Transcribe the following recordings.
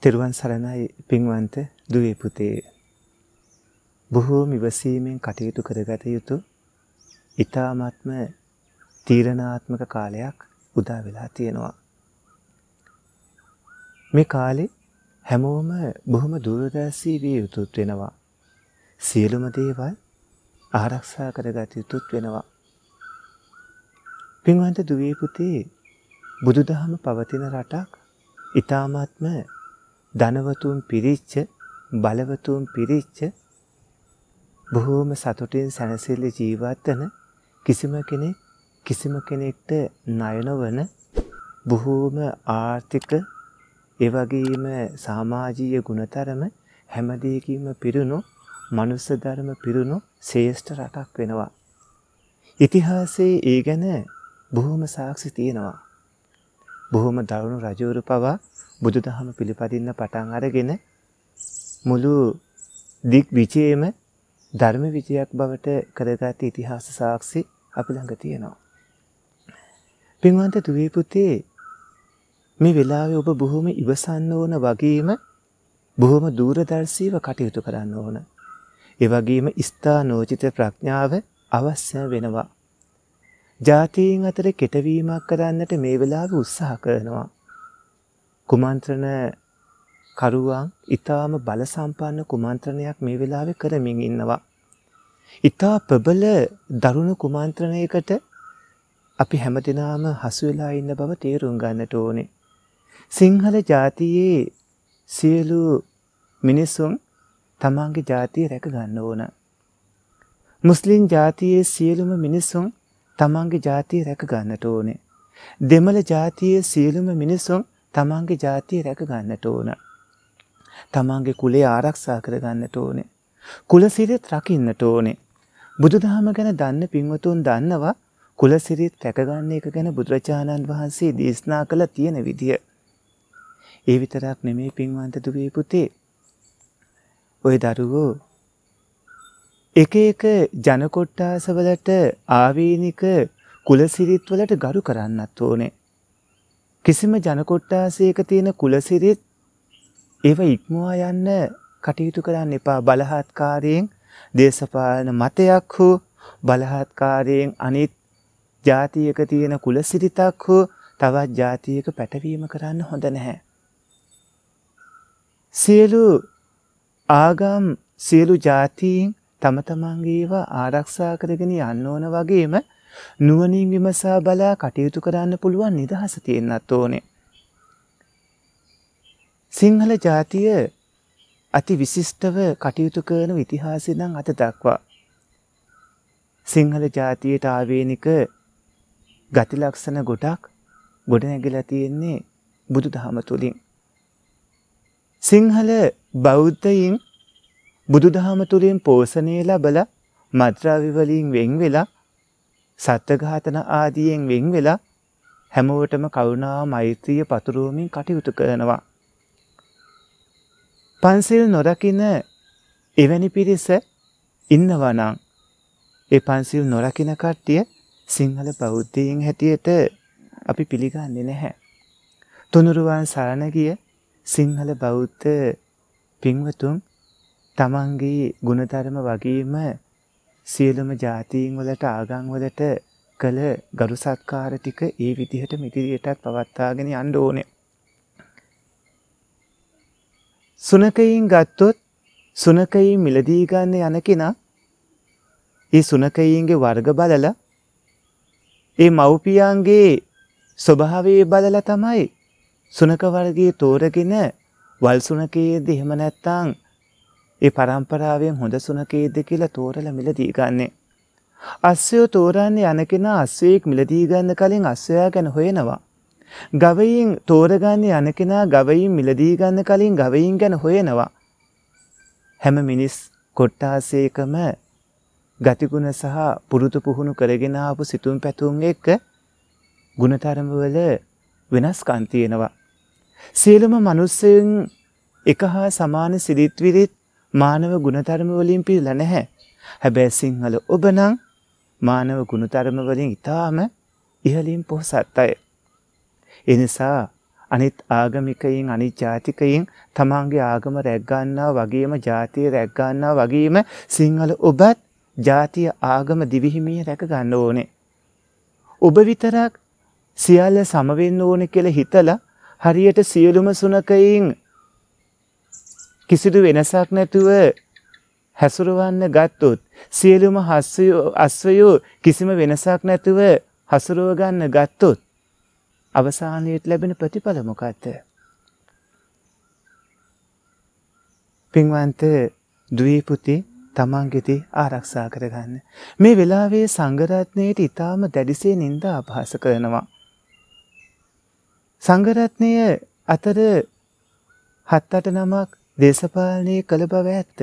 තෙරුවන් සරණයි පින්වන්ත දුවේ පුතේ. බොහෝ මිවසීමෙන් කටයුතු කරගත යුතු ඉතාමත්ම තීරණාත්මක කාලයක් උදා වෙලා තියෙනවා. මේ කාලේ හැමෝම බොහොම දුරදැසී විය යුතුත් වෙනවා. සියලුම දේවල් ආරක්ෂා කරගත යුතුත් වෙනවා. පින්වන්ත දුවේ පුතේ බුදුදහම පවතින රටක් ඉතාමත්ම ධනවතුන් පිරිච්ච බලවතුන් පිරිච්ච බොහෝම සතුටින් සැනසෙල්ල ජීවත්වන කිසිම කෙනෙක් කිසිම කෙනෙක්ට නයනොවන බොහෝම ආර්ථික එවගේම සාමාජීය ගුණතරම හැමදේකීම පිරුණු මනුස්ස ධර්ම පිරුණු ශේෂ්ඨ රටක් වෙනවා. ඉතිහාසයේ ඒ ගැන බොහොම සාක්ෂි තියෙනවා. බොහොම දරුණු රජවරු පවා බුදුදහම පිළිපදින්න පටන් අරගෙන මුළු දික් විචයේම ධර්ම විජයක් බවට කරගත් ඉතිහාස සාක්ෂි අපි ළඟ තියෙනවා. පින්වන්ත දුවේ පුතේ මේ වෙලාවේ ඔබ බොහොම ඉවසන්න ඕන වගේම බොහොම දූරදර්ශීව කටයුතු කරන්න ඕන. ඒ වගේම ස්ථානෝචිත ප්‍රඥාව අවශ්‍ය වෙනවා. ජාතීන් අතර කෙටවීමක් කරන්නට මේ වෙලාව උත්සාහ කරනවා. කුමන්ත්‍රණ කරුවන් ඉතාම බලසම්පන්න කුමන්ත්‍රණයක් මේ වෙලාවේ කරමින් ඉන්නවා. ඉතා ප්‍රබල දරුණු කුමන්ත්‍රණයකට අපි හැමදිනාම හසු වෙලා ඉන්න බව තේරුම් ගන්නට ඕනේ. සිංහල ජාතියේ සියලු මිනිසුන් තමන්ගේ ජාතිය රැක ගන්න ඕන. මුස්ලිම් ජාතියේ සියලුම මිනිසුන් තමන්ගේ ජාතිය රැක ගන්නට ඕනේ. දෙමළ ජාතිය සියලුම මිනිසුන් තමන්ගේ ජාතිය රැක ගන්නට ඕන. තමන්ගේ කුලේ ආරක්ෂා කර ගන්නට ඕනේ. කුලසිරිත් රකින්නට ඕනේ. බුදුදහම ගැන දන්න පින්වතුන් දන්නවා කුලසිරිත් රැකගන්න එක ගැන බුදුරජාණන් වහන්සේ දේශනා කළ තියෙන විදිය. ඒ විතරක් නෙමේ පින්වන්ත දුවේ පුතේ. ඔය දරුවෝ එක එක ජනකොට්ටාසවලට ආවේනික කුලසිරිත්වලට ගරු කරන්නත් ඕනේ. කිසිම ජනකොට්ටාසයක තියෙන කුලසිරිත් ඒව ඉක්මවා යන්න කටයුතු කරන්න එපා බලහත්කාරයෙන් දේශපාලන මතයක් හෝ බලහත්කාරයෙන් අනිත් ජාතියක තියෙන කුලසිරිතක් හෝ තවත් ජාතියක පැටවීම කරන්න හොඳ නැහැ. සියලු ආගම් සියලු ජාතීන් තම තමන්ගේව ආරක්ෂා කරගෙන යන්න ඕන වගේම නුවණින් විමසා බලා කටයුතු කරන්න පුළුවන් නිදහස තියෙන්නත් ඕනේ. සිංහල ජාතිය අති විශිෂ්ටව කටයුතු කරන ඉතිහාසය නම් අත දක්වා. සිංහල ජාතියට ආවේනික ගතිලක්ෂණ ගොඩක් ගොඩනැගිලා තියෙන්නේ බුදු දහම තුළින්. සිංහල බෞද්ධයින් බුදුදහම තුළින් පෝෂණය ලැබලා මත්‍රාවි වලින් වෙන් වෙලා සත්ත්වඝාතන ආදියෙන් වෙන් වෙලා හැමෝටම කරුණා මෛත්‍රිය පතුරවමින් කටයුතු කරනවා. පන්සිල් නොරකින එවැනි පිරිස ඉන්නවනම් ඒ පන්සිල් නොරකින කට්ටිය සිංහල බෞද්ධයෙන් හැටියට අපි පිළිගන්නේ නැහැ. තුනුරුවන් සරණ ගිය සිංහල බෞද්ධ පින්වතුන් තමන්ගේ ගුණධර්ම වගේම සියලුම ජාතීන් වලට ආගම් වලට කළ ගරු සත්කාර ටික ඒ විදිහට මිදිරියටත් පවත්වාගෙන යන්න ඕනේ. සුනකයින් ගත්තොත් සුනකයින් මිලදී ගන්න යන කෙනා ඒ සුනකයින්ගේ වර්ග බලලා ඒ මව්පියන්ගේ ස්වභාවයේ බලලා තමයි සුනක වර්ගයේ තෝරගෙන වල් සුනකයේද එහෙම නැත්නම් ඒ පරම්පරාවෙන් හොඳ සුනකේද කියලා තෝරල මිලදී ගන්නේ. අස්සයෝ තෝරන්නේ යන කෙනා අස්සයෙක් මිලදී ගන්න කලින් අස්සයා ගැන හොයනවා. ගවයින් තෝරගන්නේ යන කෙනා ගවයින් මිලදී ගන්න කලින් ගවයින් ගැන හොයනවා. හැම මිනිස් කොට්ටාසේකම ගතිගුණ සහ පුරුදු පුහුණු කරගෙන ආපු සිතුම් පැතුම් එක්ක ಗುಣතරමවල වෙනස්කම් තියෙනවා. සියලුම මිනිස්සුන් එක හා සමාන සිරිත් විරිත් මානව ගුණධර්ම වලින් පිළිලා නැහැ. හැබැයි සිංහල ඔබ නම් මානව ගුණධර්ම වලින් ඊටාම ඉහළින් පොහසත් අය. ඒ නිසා අනිත් ආගමිකයින් අනිත් ජාතිකයින් තමන්ගේ ආගම රැග්ගන්නා වගේම ජාතිය රැග්ගන්නා වගේම සිංහල ඔබත් ජාතිය ආගම දිවිහිමිය රැක ගන්න ඕනේ. ඔබ විතරක් සියල්ල සමවෙන්න ඕන කියලා හිතලා හරියට සියලුම සුනකයින් කිසිදු වෙනසක් නැතුව හැසුරවන්න ගත්තොත් සියලුම හස්සයෝ අස්වයෝ කිසිම වෙනසක් නැතුව හසුරුව ගන්න ගත්තොත් අවසානයේත් ලැබෙන ප්‍රතිඵල මොකක්ද? පින්වන්ත ද්වීපුති තමන්ගෙති ආරක්ෂා කරගන්න. මේ වෙලාවේ සංගරත්නයට ඉතාම දැඩිසේ නින්ද අපහාස කරනවා. සංගරත්නය අතර හත්තට නමක් දේශපාලනය කළ බව ඇත්ත.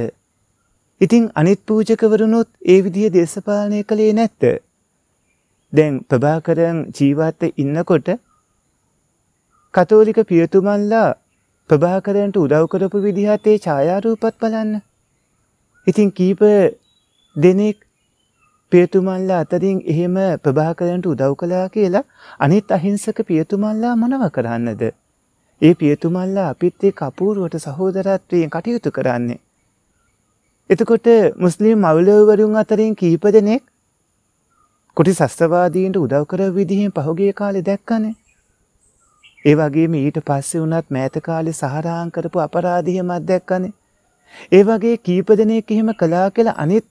ඉතිං අනිත් පූජකවරුණොත් ඒ විදිහ දේශපාලනය කළේ නැත්ත. දැන් ප්‍රභාකරන් ජීවත්ත ඉන්නකොට කතෝලික පියතුමල්ලා ප්‍රභාකරන්ට උදව්කරපු විදිහත්තේ ඡායාරූපත් බලන්න. ඉතින් කීප දෙනෙක් පියතුමල්ල අතරින් එහෙම ප්‍රභාකරන්ට උදව් කලා කියලා අනිත් අහිංසක පියතුමල්ලා මොනව කරන්නද. ඒ පියතුමල්ලා අපිත් ඒ කපූරුවට සහෝදරත්වයෙන් කටයුතු කරන්නේ. එතකොට මුස්ලිම් මවුලවරුන් අතරින් කීප දෙනෙක් කුටි සස්ත්‍රවාදීන්ට උදව් කර විදිහෙන් පහුගිය කාලේ දැක්කනේ. ඒ වගේම ඊට පස්සේ වුණත් මෑත කාලේ සහරාම් කරපු අපරාධියමත් දැක්කනේ. ඒ වගේ කීප දෙනෙක් එහෙම කළා කියලා අනිත්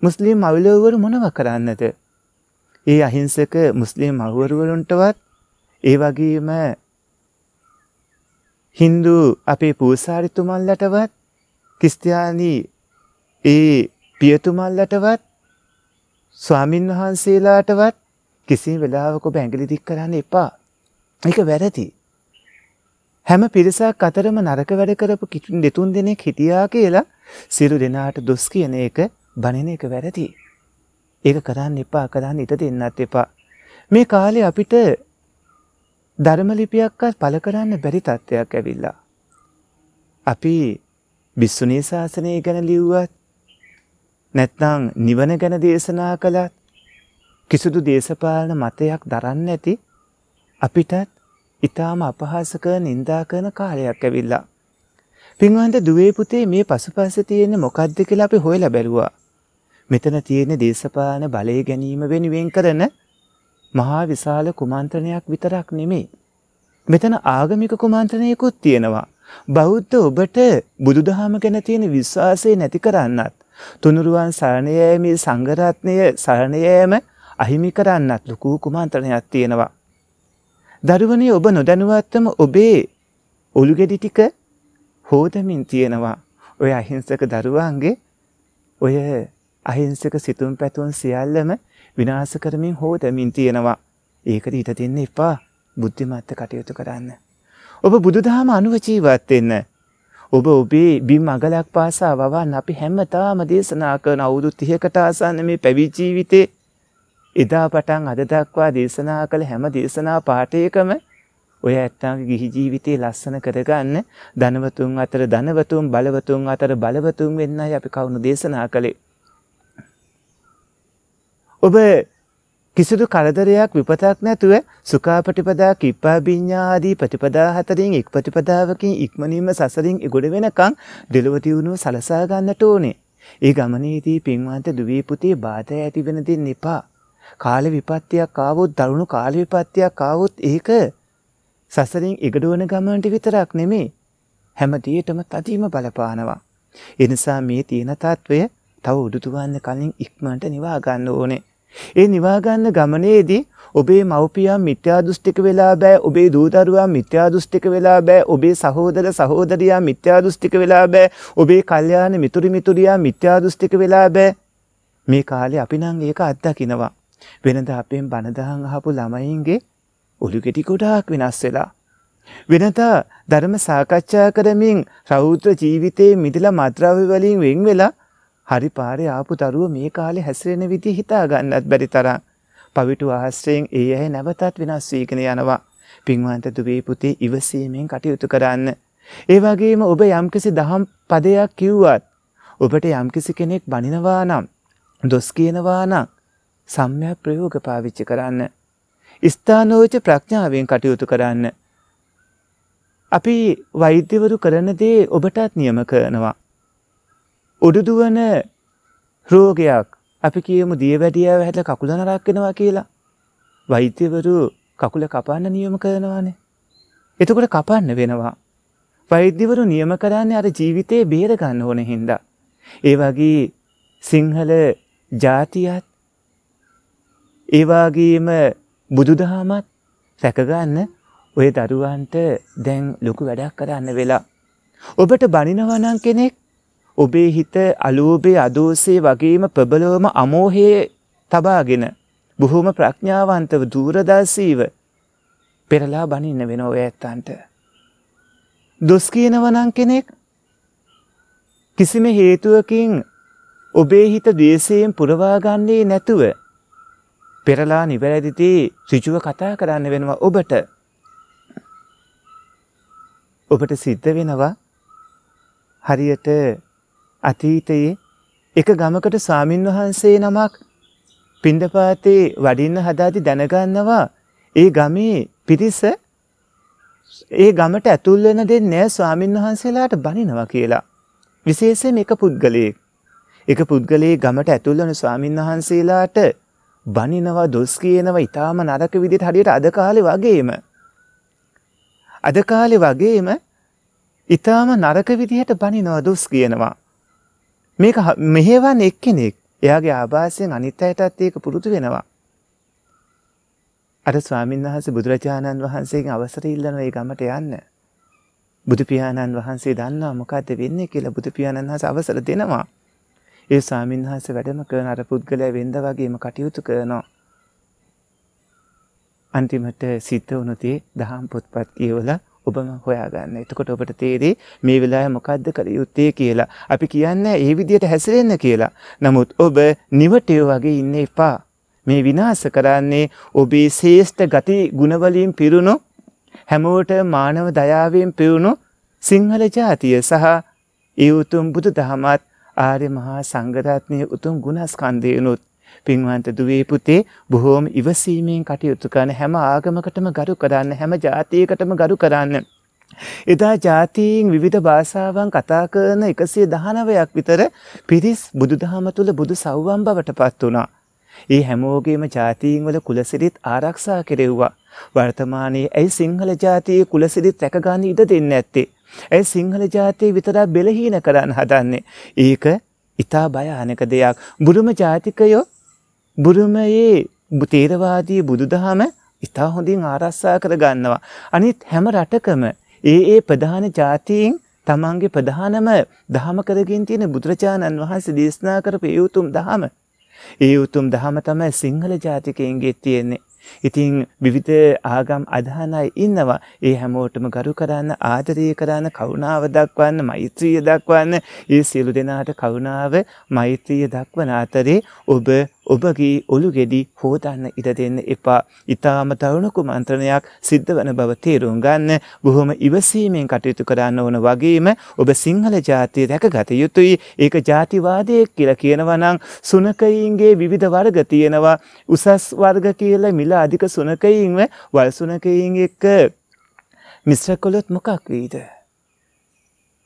මුස්ලිම් මවුලවරු මොනව කරන්නද? ඒ අහිංසක මුස්ලිම් මවුවරුවරුන්ටවත් ඒ වගේම හින්දු අපේ පූසාරිතුමල්ලටවත් කිස්තියානි ඒ පියතුමල්ලටවත් ස්වාමින් වහන්සේලාටවත් කිසි වෙලාවක බැංගලි දික් කරන්න එපා. ඒක වැරදි. හැම පිරිසක් අතරම නරක වැඩ කරපු කිටුන් දෙතුන් දෙනෙක් හිටියා කියලා සිරු දෙනාට දොස් කියන එක බණන එක වැරදි. ඒක කරන්න එපා කරන්න ඉට දෙන්නත් එපා. මේ කාලේ අපිට ධර්මලිපියක්වත් පල කරන්න බැරි තත්ත්වයක් ඇවිල්ලා. අපි බිස්සුනී ශාසනය ගැන ලිව්වත් නැත්නම් නිවන ගැන දේශනා කළත් කිසිදු දේශපාලන මතයක් දරන්න ඇති අපිටත් ඉතාම අපහාසක නින්දා කරන කාලයක් ඇවිල්ලා. පින්වන්ත දුවේ පුතේ මේ පසුපස තියෙන මොකද්ද කියලා අපි හොයලා බැලුවා. මෙතන තියෙන දේශපාලන බලය ගැනීම වෙනුවෙන් කරන මහා විශාල කුමන්ත්‍රණයක් විතරක් නෙමේ. මෙතන ආගමික කුමන්ත්‍රණයකුත් තියෙනවා. බෞද්ධ ඔබට බුදුදහම ගැන තියෙන විශ්වාසය නැති කරන්නත්. තුනුරුවන් සරණයෑම සංගරත්නය සරණයෑම අහිමි කරන්නත් ලොකූ කුමන්ත්‍රණයක් තියෙනවා. දරුවනේ ඔබ නොදැනුවත්තම ඔබේ ඔළුගෙඩි ටික හෝදමින් තියෙනවා. ඔය අහිංසක දරුවන්ගේ ඔය අහිංසක සිතුම් පැතුම් සියල්ලම විනාශ කරමින් හෝ දැමින් තියෙනවා. ඒකට ඊට දෙන්න එපා. බුද්ධිමත්ව කටයුතු කරන්න. ඔබ බුදුදහම අනුව ජීවත් වෙන්න. ඔබ ඔබේ බිම් අගලක් පාසා වවන් අපි හැමතාම දේශනා කරන අවුරුදු 30කට ආසන්න මේ පැවිදි ජීවිතේ එදා පටන් අද දක්වා දේශනා කළ හැම දේශනා පාඨයකම ඔය ඇත්තන්ගේ ගිහි ජීවිතේ ලස්සන කරගන්න ධනවතුන් අතර ධනවතුන් බලවතුන් අතර බලවතුන් වෙන්නයි අපි කවුරු දේශනා කළේ ඔබ කිසිදු කරදරයක් විපතක් නැතුව සුකාපටිපදා කිප්පාබිඤ්ඤා ආදී ප්‍රතිපදා හතරෙන් එක් ප්‍රතිපදාවකින් ඉක්මනින්ම සසරින් ඉගොඩ වෙනකන් දෙලොව දියුණුව සලසා ගන්නට ඕනේ. ඒ ගමනේදී පින්වන්ත දුවේ පුතේ බාධා ඇති වෙන දෙන්න එපා. කාල විපත්තියක් ආවොත් දරුණු කාල විපත්තියක් ආවොත් ඒක සසරින් ඉගඩුවන ගමනට විතරක් නෙමේ. හැම දියටම තදීම බලපානවා. එනිසා මේ තියෙන තත්වය තව උඩුතුවන්න කලින් ඉක්මනට නිවා ගන්න ඕනේ. ඒ නිවාගන්න ගමනේදී ඔබේ මව්පියා මිත්‍යාදුෂ්ටික වෙලා බෑ ඔබේ දූදරුවා මිත්‍යාදුෂ්ටික වෙලා බෑ ඔබේ සහෝදර සහෝදරියා මිත්‍යාදුෂ්ටික වෙලා බෑ ඔබේ කල්යාණ මිතුරු මිතුරියා මිත්‍යාදුෂ්ටික වෙලා බෑ මේ කාලේ අපි නම් ඒක අත්දකිනවා වෙනදා අපෙන් බණදහම් අහපු ළමයින්ගේ ඔලු කෙටි ගොඩාක් වෙනස් වෙලා වෙනදා ධර්ම සාකච්ඡා කරමින් රෞද්‍ර ජීවිතයේ මිදලා මද්‍රව්‍ය වලින් වෙන් වෙලා හරි පාරේ ආපු දරුව මේ කාලේ හැසිරෙන විදිහ හිතා ගන්නත් බැරි තරම්. පවිටු ආශ්‍රයෙන් ඒ ඇය නැවතත් වෙනස් වීගෙන යනවා. පින්වන්ත දුවේ පුතේ ඉවසීමෙන් කටයුතු කරන්න. ඒ වගේම ඔබ යම්කිසි දහම් පදයක් කිව්වත් ඔබට යම්කිසි කෙනෙක් බනිනවා නම් දොස් කියනවා නම් සම්‍යක් ප්‍රයෝග පාවිච්චි කරන්න. ස්ථානෝච ප්‍රඥාවෙන් කටයුතු කරන්න. අපි වෛද්‍යවරු කරන දේ ඔබටත් නියම කරනවා. උඩුදුවන රෝගයක් අපි කියමු දියවැඩියාව හැට කකුල නරක් වෙනවා කියලා වෛද්‍යවරු කකුල කපන්න නියම කරනවානේ. එතකොට කපන්න වෙනවා. වෛද්‍යවරු නියම කරන්නේ අර ජීවිතේ බේරගන්න ඕන හින්දා. ඒ වගේ සිංහල ජාතියත් ඒවාගේම බුදුදහමත් සැකගන්න ඔය දරුවන්ට දැන් ලොකු වැඩක් කරන්න වෙලා. ඔබට බනිනවනන් කෙනෙක් ඔබේ හිත අලෝභයේ අදෝසේ වගේම ප්‍රබලවම අමෝහයේ තබාගෙන බොහොම ප්‍රඥාවන්තව දූරදර්ශීව පෙරලා බනින්න වෙන ඔය ඇත්තන්ට. දොස් කියනවනං කෙනෙක් කිසිම හේතුවකින් ඔබේ හිත දේශයෙන් පුරවාගන්නේ නැතුව පෙරලා නිවැරදිතේ සිචුව කතා කරන්න වෙනවා ඔබට ඔබට සිද්ධ වෙනවා හරියට අතීතයේ එක ගමකට ස්වාමින් වහන්සේ නමක් පින්ඩපාතේ වඩින්න හදාදි දැනගන්නවා ඒ ගමේ පිරිස ඒ ගමට ඇතුල් වෙන දෙන්නේ නැහැ ස්වාමින් වහන්සේලාට බනිනවා කියලා. විශේෂයෙන් එක පුද්ගලයෙක්. එක පුද්ගලයේ ගමට ඇතුල් වෙන ස්වාමින් වහන්සේලාට බනිනවා දොස් කියනවා ඉතාම නරක විදිහට හරියට අද කාලේ වගේම අද කාලේ වගේම ඉතාම නරක විදිහට බනිනවා දොස් කියනවා මේක මෙහෙවන් එක්කෙනෙක් එයාගේ ආභාසයෙන් අනිත් අයටත් ඒක පුරුදු වෙනවා. අර ස්වාමීන් වහන්සේ බුදුරජාණන් වහන්සේගෙන් අවසර ඉල්ලනවා ඒ ගමට යන්න. බුදු පියාණන් වහන්සේ දන්නවා මොකද්ද වෙන්නේ කියලා බුදු පියාණන් වහන්සේ අවසර දෙනවා. ඒ ස්වාමීන් වහන්සේ වැඩම කරන අර පුද්ගලයා වෙන්ද වගේම කටයුතු කරනවා. අන්තිමට සිත උනතේ දහම් පොත්පත් කියවලා ඔබම හොයාගන්න. එතකොට ඔබට තේරෙයි මේ වෙලාවේ මොකද්ද කළ යුත්තේ කියලා. අපි කියන්නේ ඒ විදිහට හැසිරෙන්න කියලා. නමුත් ඔබ නිවටය වගේ ඉන්න එපා. මේ විනාශ කරන්නේ ඔබේ ශේෂ්ඨ ගති ගුණවලින් පිරුණු හැමෝට මානව දයාවෙන් පිරුණු සිංහල ජාතිය සහ ඒ උතුම් බුදු දහමත් ආර්ය මහා සංඝරත්නයේ උතුම් ගුණස්කන්ධයනොත් පින්වන්ත දුවේ පුතේ බොහෝම ඉවසීමෙන් කටයුතු කරන හැම ආගමකටම ගරු කරන්න හැම ජාතියකටම ගරු කරන්න. එදා ජාතීන් විවිධ භාෂාවන් කතා කරන එකසේ දහනවයක් විතර පිරිස් බුදුදහම තුළ බුදු සව්වම් බවට පත් වුණා. ඒ හැමෝගේම ජාතීන්වල කුලසිරිත් ආරක්ෂා කෙරෙව්වා. වර්තමානයේ ඇයි සිංහල ජාතියේ කුලසිරිත් රැකගන්න ඉඩ දෙන්න ඇත්තේ. ඇයි සිංහල ජාතිය විතරා බෙලහීන කරන්න හදන්නේ. ඒක ඉතා භයානක දෙයක් බුරුම ජාතිකයෝ බුරුමයේ තේරවාදී බුදුදහම ඉතා හොඳින් ආරස්සා කරගන්නවා. අනිත් හැම රටකම ඒ ඒ ප්‍රධාන ජාතීන් තමන්ගේ ප්‍රධානම දහම කරගින් තියෙන බුදුරජාණන් වහන්සේ දේශනා කරපු ඒ උතුම් දහම. ඒ උතුම් දහම තමයි සිංහල ජාතිකයන්ගේ තියෙන්නේ. ඉතින් විවිධ ආගම් අදහනයි ඉන්නවා. ඒ හැමෝටම ගරු කරන්න, ආදරය කරන්න, කරුණාව දක්වන්න, මෛත්‍රිය දක්වන්න, ඒ සියලු දෙනාට කරුණාව, මෛත්‍රිය දක්වන අතරේ ඔබ ඔබගේ ඔළු ගෙඩි හෝදන්න ඉඩ දෙන්න එපා. ඊටාම තරුණ කුමන්ත්‍රණයක් සිද්ධ වන බව තේරුම් ගන්න. බොහොම ඉවසීමෙන් කටයුතු කරන්න ඕන වගේම ඔබ සිංහල ජාතිය රැකගත යුතුයි. ඒක ජාතිවාදයක් කියලා කියනවා නම් සුනකයින්ගේ විවිධ වර්ග තියෙනවා. උසස් වර්ග කියලා මිල අධික සුනකයින්ව වල් සුනකයින් එක්ක මිශ්‍ර කළොත් මොකක් වේද?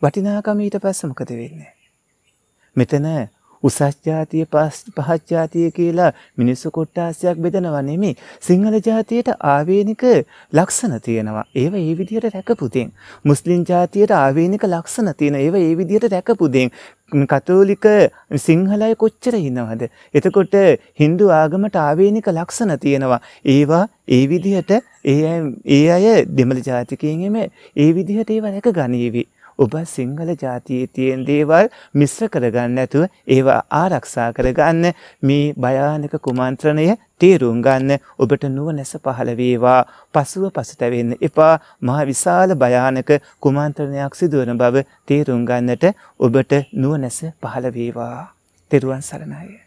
වටිනාකම ඊට පස්සේ මොකද වෙන්නේ? මෙතන උසස් ජාතිය පහත් ජාතිය කියලා මිනිස්සු කොට්ටාසයක් බෙදනවා නෙමේ සිංහල ජාතියට ආවේනික ලක්ෂණ තියෙනවා ඒව ඒ විදිහට රැකපුතින් මුස්ලිම් ජාතියට ආවේනික ලක්ෂණ තියෙන ඒව ඒ විදිහට රැකපුදෙන් කතෝලික සිංහලය කොච්චර ඉන්නවද එතකොට හින්දු ආගමට ආවේනික ලක්ෂණ තියෙනවා ඒවා ඒ විදිහට ඒ අය දෙමළ ජාතිකයෙන් එම ඒ විදිහට ඒව රැක ගනීවී ඔබ සිංහල ජාතියේ තියෙන දේවල් මිශ්‍ර කරගන්න නැතුව ඒවා ආරක්ෂා කරගන්න මේ භයානක කුමන්ත්‍රණය තේරුම් ගන්න ඔබට නුවණැස පහළ වේවා පසුව පසුතැවෙන්න එපා මහ විශාල භයානක කුමන්ත්‍රණයක් සිදුවන බව තේරුම් ගන්නට ඔබට නුවණැස පහළ වේවා තෙරුවන් සරණයි